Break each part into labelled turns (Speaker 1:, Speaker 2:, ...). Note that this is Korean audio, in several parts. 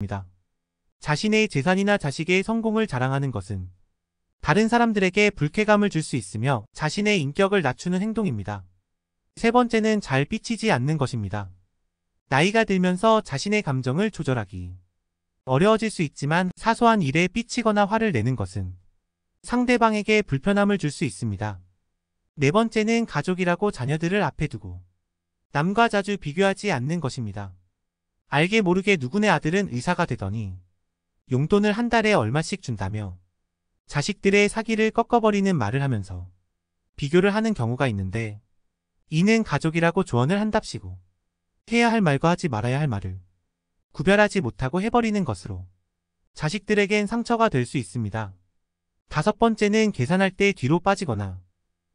Speaker 1: 입니다. 자신의 재산이나 자식의 성공을 자랑하는 것은 다른 사람들에게 불쾌감을 줄 수 있으며 자신의 인격을 낮추는 행동입니다. 세 번째는 잘 삐치지 않는 것입니다. 나이가 들면서 자신의 감정을 조절하기 어려워질 수 있지만 사소한 일에 삐치거나 화를 내는 것은 상대방에게 불편함을 줄 수 있습니다. 네 번째는 가족이라고 자녀들을 앞에 두고 남과 자주 비교하지 않는 것입니다. 알게 모르게 누구네 아들은 의사가 되더니 용돈을 한 달에 얼마씩 준다며 자식들의 사기를 꺾어버리는 말을 하면서 비교를 하는 경우가 있는데 이는 가족이라고 조언을 한답시고 해야 할 말과 하지 말아야 할 말을 구별하지 못하고 해버리는 것으로 자식들에겐 상처가 될 수 있습니다. 다섯 번째는 계산할 때 뒤로 빠지거나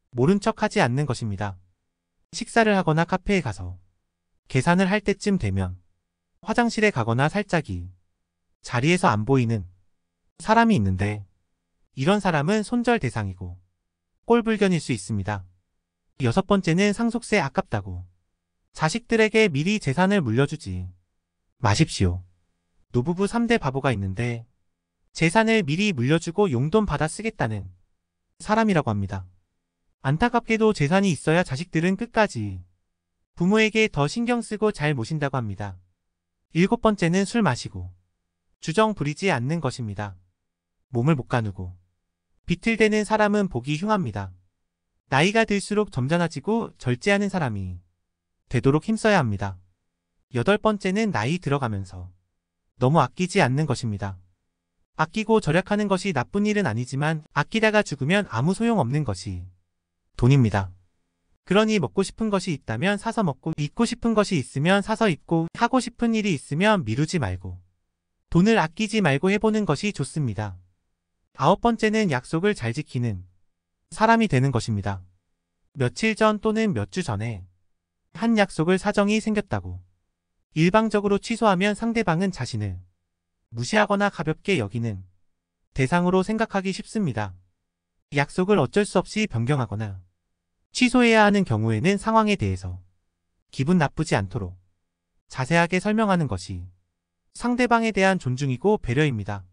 Speaker 1: 모른 척하지 않는 것입니다. 식사를 하거나 카페에 가서 계산을 할 때쯤 되면 화장실에 가거나 살짝이 자리에서 안 보이는 사람이 있는데 이런 사람은 손절 대상이고 꼴불견일 수 있습니다. 여섯 번째는 상속세 아깝다고 자식들에게 미리 재산을 물려주지 마십시오. 노부부 3대 바보가 있는데 재산을 미리 물려주고 용돈 받아 쓰겠다는 사람이라고 합니다. 안타깝게도 재산이 있어야 자식들은 끝까지 부모에게 더 신경 쓰고 잘 모신다고 합니다. 일곱 번째는 술 마시고 주정 부리지 않는 것입니다. 몸을 못 가누고 비틀대는 사람은 보기 흉합니다. 나이가 들수록 점잖아지고 절제하는 사람이 되도록 힘써야 합니다. 여덟 번째는 나이 들어가면서 너무 아끼지 않는 것입니다. 아끼고 절약하는 것이 나쁜 일은 아니지만 아끼다가 죽으면 아무 소용없는 것이 돈입니다. 그러니 먹고 싶은 것이 있다면 사서 먹고 입고 싶은 것이 있으면 사서 입고 하고 싶은 일이 있으면 미루지 말고 돈을 아끼지 말고 해보는 것이 좋습니다. 아홉 번째는 약속을 잘 지키는 사람이 되는 것입니다. 며칠 전 또는 몇 주 전에 한 약속을 사정이 생겼다고 일방적으로 취소하면 상대방은 자신을 무시하거나 가볍게 여기는 대상으로 생각하기 쉽습니다. 약속을 어쩔 수 없이 변경하거나 취소해야 하는 경우에는 상황에 대해서 기분 나쁘지 않도록 자세하게 설명하는 것이 상대방에 대한 존중이고 배려입니다.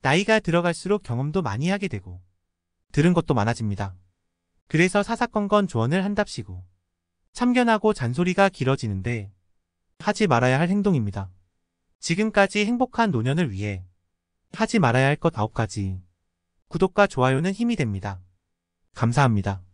Speaker 1: 나이가 들어갈수록 경험도 많이 하게 되고 들은 것도 많아집니다. 그래서 사사건건 조언을 한답시고 참견하고 잔소리가 길어지는데 하지 말아야 할 행동입니다. 지금까지 행복한 노년을 위해 하지 말아야 할 것 9가지 구독과 좋아요는 힘이 됩니다. 감사합니다.